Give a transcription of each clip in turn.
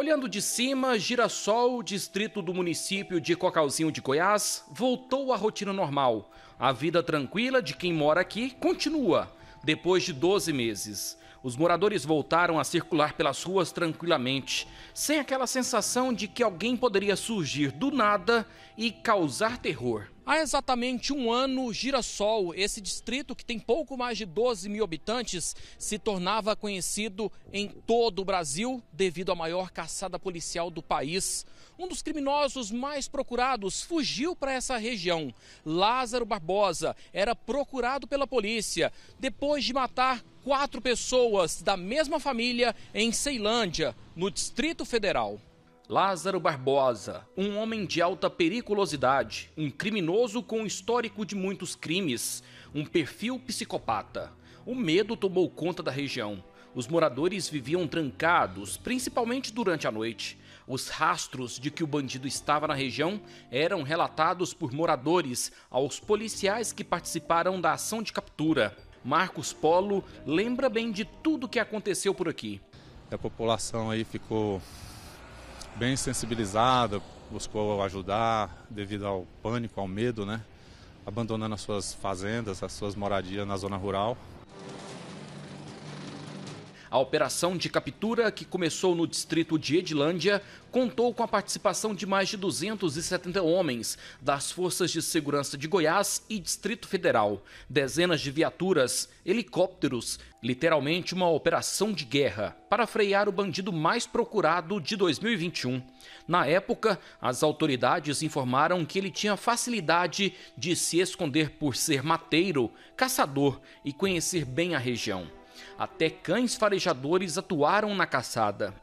Olhando de cima, Girassol, distrito do município de Cocalzinho de Goiás, voltou à rotina normal. A vida tranquila de quem mora aqui continua, depois de 12 meses os moradores voltaram a circular pelas ruas tranquilamente, sem aquela sensação de que alguém poderia surgir do nada e causar terror. Há exatamente um ano, Girassol, esse distrito que tem pouco mais de 12 mil habitantes, se tornava conhecido em todo o Brasil devido à maior caçada policial do país. Um dos criminosos mais procurados fugiu para essa região. Lázaro Barbosa era procurado pela polícia depois de matar quatro pessoas da mesma família em Ceilândia, no Distrito Federal. Lázaro Barbosa, um homem de alta periculosidade, um criminoso com histórico de muitos crimes, um perfil psicopata. O medo tomou conta da região. Os moradores viviam trancados, principalmente durante a noite. Os rastros de que o bandido estava na região eram relatados por moradores aos policiais que participaram da ação de captura. Marcos Polo lembra bem de tudo que aconteceu por aqui. A população aí ficou bem sensibilizada, buscou ajudar devido ao pânico, ao medo, né? Abandonando as suas fazendas, as suas moradias na zona rural a operação de captura, que começou no distrito de Edilândia, contou com a participação de mais de 270 homens das Forças de Segurança de Goiás e Distrito Federal, dezenas de viaturas, helicópteros, literalmente uma operação de guerra para frear o bandido mais procurado de 2021. Na época, as autoridades informaram que ele tinha facilidade de se esconder por ser mateiro, caçador e conhecer bem a região. Até cães farejadores atuaram na caçada.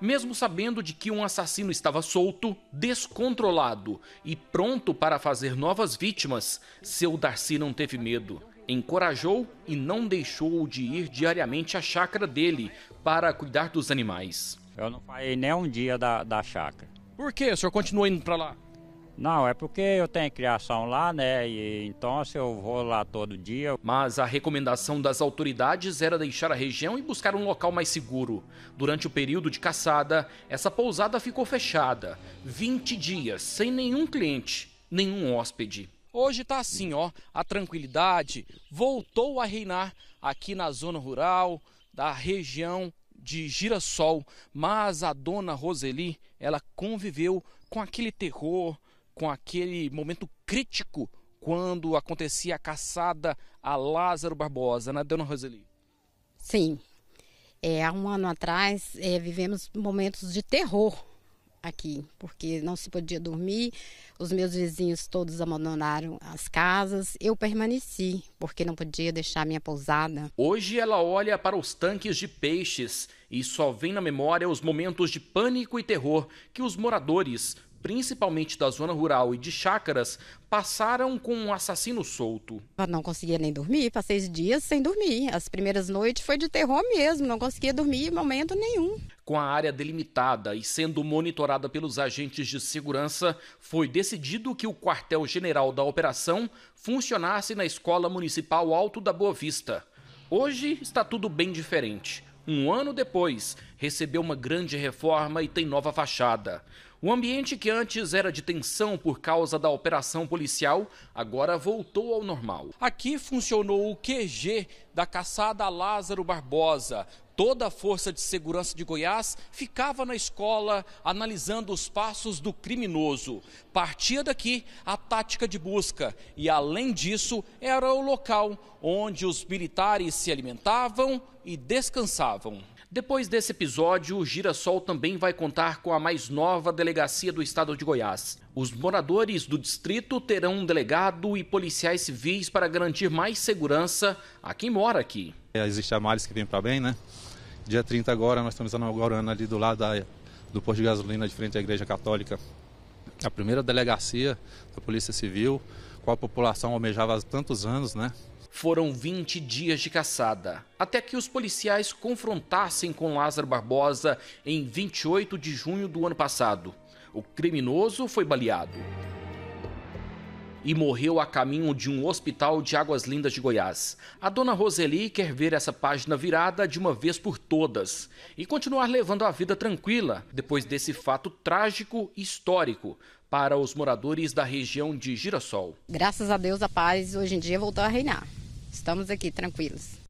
Mesmo sabendo de que um assassino estava solto, descontrolado e pronto para fazer novas vítimas, seu Darcy não teve medo. Encorajou e não deixou de ir diariamente à chácara dele para cuidar dos animais. Eu não falei nem um dia da, da chácara. Por que o senhor continua indo para lá? Não, é porque eu tenho criação lá, né? E então se eu vou lá todo dia. Mas a recomendação das autoridades era deixar a região e buscar um local mais seguro. Durante o período de caçada, essa pousada ficou fechada 20 dias, sem nenhum cliente, nenhum hóspede. Hoje tá assim, ó. A tranquilidade voltou a reinar aqui na zona rural da região de Girassol, mas a dona Roseli, ela conviveu com aquele terror, com aquele momento crítico quando acontecia a caçada a Lázaro Barbosa, né, dona Roseli? Sim. É, há um ano atrás, é, vivemos momentos de terror aqui, porque não se podia dormir, os meus vizinhos todos abandonaram as casas, eu permaneci, porque não podia deixar minha pousada. Hoje ela olha para os tanques de peixes e só vem na memória os momentos de pânico e terror que os moradores principalmente da zona rural e de chácaras, passaram com um assassino solto. Eu não conseguia nem dormir, passei dias sem dormir. As primeiras noites foi de terror mesmo, não conseguia dormir em momento nenhum. Com a área delimitada e sendo monitorada pelos agentes de segurança, foi decidido que o quartel-general da operação funcionasse na Escola Municipal Alto da Boa Vista. Hoje está tudo bem diferente um ano depois, recebeu uma grande reforma e tem nova fachada. O ambiente que antes era de tensão por causa da operação policial, agora voltou ao normal. Aqui funcionou o QG da caçada Lázaro Barbosa, Toda a força de segurança de Goiás ficava na escola analisando os passos do criminoso. Partia daqui a tática de busca e, além disso, era o local onde os militares se alimentavam e descansavam. Depois desse episódio, o Girassol também vai contar com a mais nova delegacia do estado de Goiás. Os moradores do distrito terão um delegado e policiais civis para garantir mais segurança a quem mora aqui. É, Existem males que vêm para bem, né? Dia 30 agora nós estamos inaugurando ali do lado da, do posto de gasolina de frente à Igreja Católica a primeira delegacia da Polícia Civil, qual a população almejava há tantos anos, né? Foram 20 dias de caçada, até que os policiais confrontassem com Lázaro Barbosa em 28 de junho do ano passado. O criminoso foi baleado e morreu a caminho de um hospital de Águas Lindas de Goiás. A dona Roseli quer ver essa página virada de uma vez por todas e continuar levando a vida tranquila depois desse fato trágico e histórico para os moradores da região de Girassol. Graças a Deus a paz hoje em dia voltou a reinar. Estamos aqui tranquilos.